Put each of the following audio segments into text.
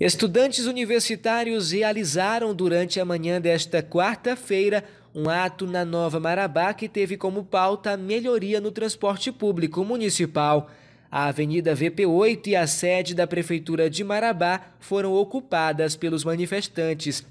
Estudantes universitários realizaram durante a manhã desta quarta-feira um ato na Nova Marabá que teve como pauta a melhoria no transporte público municipal. A Avenida VP8 e a sede da Prefeitura de Marabá foram ocupadas pelos manifestantes.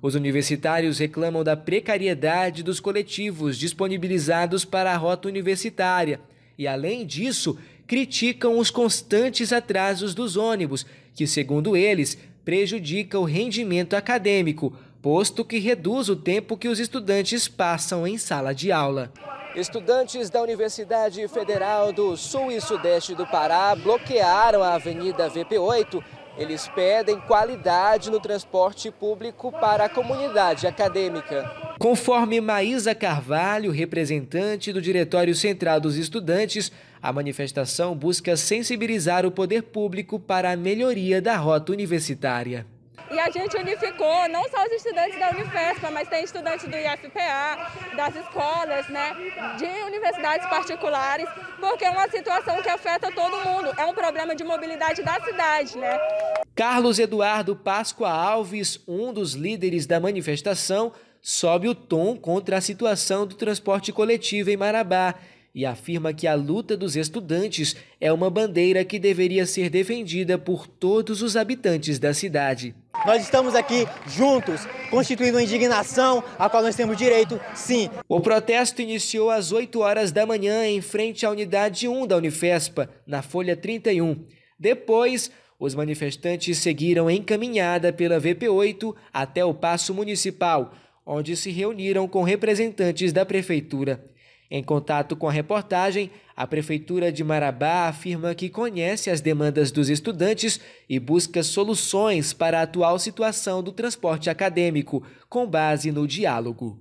Os universitários reclamam da precariedade dos coletivos disponibilizados para a rota universitária e, além disso, criticam os constantes atrasos dos ônibus, que, segundo eles, prejudica o rendimento acadêmico, posto que reduz o tempo que os estudantes passam em sala de aula. Estudantes da Universidade Federal do Sul e Sudeste do Pará bloquearam a Avenida VP8. Eles pedem qualidade no transporte público para a comunidade acadêmica. Conforme Maísa Carvalho, representante do Diretório Central dos Estudantes, a manifestação busca sensibilizar o poder público para a melhoria da rota universitária. E a gente unificou não só os estudantes da Unifespa, mas tem estudantes do IFPA, das escolas, né, de universidades particulares, porque é uma situação que afeta todo mundo. É um problema de mobilidade da cidade, né? Carlos Eduardo Páscoa Alves, um dos líderes da manifestação, sobe o tom contra a situação do transporte coletivo em Marabá e afirma que a luta dos estudantes é uma bandeira que deveria ser defendida por todos os habitantes da cidade. Nós estamos aqui juntos, constituindo uma indignação a qual nós temos direito, sim. O protesto iniciou às 8 horas da manhã em frente à unidade 1 da Unifespa, na Folha 31. Depois, os manifestantes seguiram encaminhada pela VP8 até o Paço Municipal, onde se reuniram com representantes da prefeitura. Em contato com a reportagem, a Prefeitura de Marabá afirma que conhece as demandas dos estudantes e busca soluções para a atual situação do transporte acadêmico, com base no diálogo.